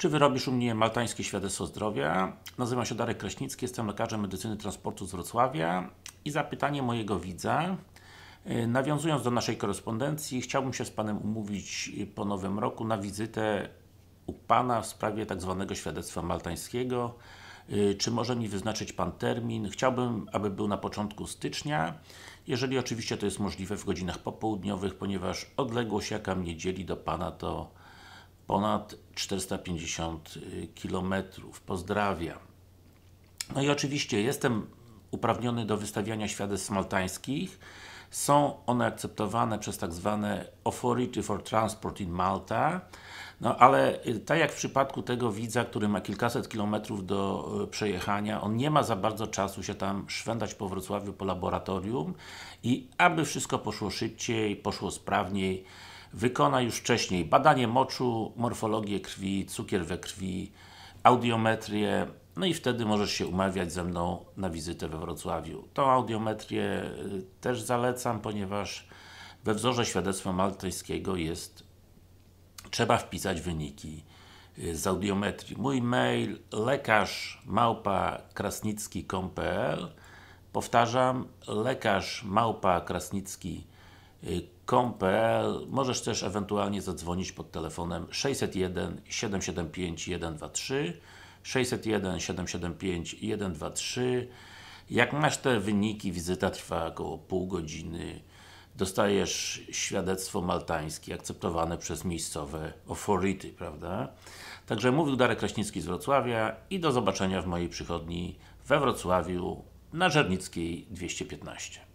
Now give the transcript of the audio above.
Czy wyrobisz u mnie maltańskie świadectwo zdrowia? Nazywam się Darek Kraśnicki, jestem lekarzem medycyny transportu z Wrocławia i zapytanie mojego widza. Y, nawiązując do naszej korespondencji, chciałbym się z Panem umówić y, po nowym roku na wizytę u Pana w sprawie tak zwanego świadectwa maltańskiego. Y, czy może mi wyznaczyć Pan termin? Chciałbym, aby był na początku stycznia, jeżeli oczywiście to jest możliwe w godzinach popołudniowych, ponieważ odległość jaka mnie dzieli do Pana to ponad 450 y, km. Pozdrawiam. No i oczywiście jestem uprawniony do wystawiania świadectw maltańskich. Są one akceptowane przez tak zwane Authority for Transport in Malta, no ale y, tak jak w przypadku tego widza, który ma kilkaset kilometrów do y, przejechania, on nie ma za bardzo czasu się tam szwendać po Wrocławiu po laboratorium i aby wszystko poszło szybciej, poszło sprawniej, wykona już wcześniej badanie moczu, morfologię krwi, cukier we krwi, audiometrię, no i wtedy możesz się umawiać ze mną na wizytę we Wrocławiu. Tą audiometrię y, też zalecam, ponieważ we wzorze świadectwa maltańskiego jest trzeba wpisać wyniki y, z audiometrii. Mój mail lekarz Powtarzam, lekarz Y, Kompel, Możesz też ewentualnie zadzwonić pod telefonem 601 775 123 601 775 123 Jak masz te wyniki, wizyta trwa około pół godziny dostajesz świadectwo maltańskie akceptowane przez miejscowe authority, prawda? Także mówił Darek Kraśnicki z Wrocławia i do zobaczenia w mojej przychodni we Wrocławiu na Żernickiej 215.